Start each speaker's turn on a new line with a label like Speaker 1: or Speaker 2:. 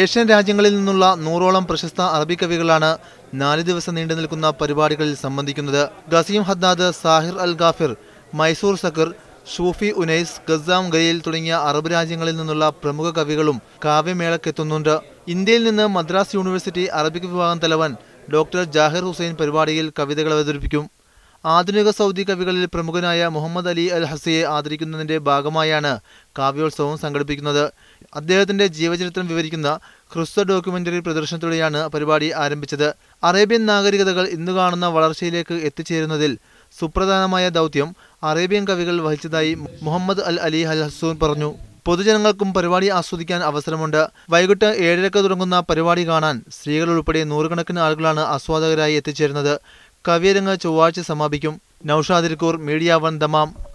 Speaker 1: Asian രാജ്യങ്ങളിൽ നിന്നുള്ള നൂറോളം പ്രശസ്ത അറബി കവികളാണ് നാല് ദിവസം നീണ്ടു നിൽക്കുന്ന പരിപാടികളിൽ സംബന്ധിക്കുന്നത് ഗസീം ഹദ്ദാദ് സാഹിർ അൽ ഗാഫിർ മൈസൂർ സക്കർ ഷൂഫി ഉനൈസ് ഗസാം ഗയിൽ തുടങ്ങിയ അറബ് രാജ്യങ്ങളിൽ നിന്നുള്ള പ്രമുഖ കവികളും കാവ്യമേളക്കെത്തുന്നുണ്ട് ഇന്ത്യയിൽ നിന്ന് മദ്രാസ് യൂണിവേഴ്സിറ്റി അറബിക് വിഭാഗം തലവൻ ഡോക്ടർ ജാഹിർ ഹുസൈൻ പരിപാടിയിൽ കവിതകൾ അവതരിപ്പിക്കും ആധുനിക സൗദി കവികളിൽ പ്രമുഖനായ മുഹമ്മദ് അലി അൽ ഹസിയെ ആദരിക്കുന്നതിന്റെ ഭാഗമായാണ് കാവ്യോത്സവം സംഘടിപ്പിക്കുന്നത് അദ്ദേഹത്തിന്റെ ജീവചരിത്രം വിവരിക്കുന്ന ഹ്രസ്വ ഡോക്യുമെന്ററി പ്രദർശനത്തോടെയാണ് പരിപാടി ആരംഭിച്ചത് അറേബ്യൻ നാഗരികതകൾ ഇന്ന് കാണുന്ന വളർച്ചയിലേക്ക് എത്തിച്ചേരുന്നതിൽ സുപ്രധാനമായ ദൗത്യം അറേബ്യൻ കവികൾ വഹിച്ചതായി മുഹമ്മദ് അൽ അലി അൽ ഹസൂൻ പറഞ്ഞു പൊതുജനങ്ങൾക്കും പരിപാടി ആസ്വദിക്കാൻ അവസരമുണ്ട് വൈകിട്ട് ഏഴരക്ക് തുടങ്ങുന്ന പരിപാടി കാണാൻ സ്ത്രീകൾ ഉൾപ്പെടെ നൂറുകണക്കിന് ആളുകളാണ് ആസ്വാദകരായി എത്തിച്ചേരുന്നത് കവിയരങ്ങ് ചൊവ്വാഴ്ച സമാപിക്കും നൌഷാദിരിക്കൂർ മീഡിയ വൺ ദമാം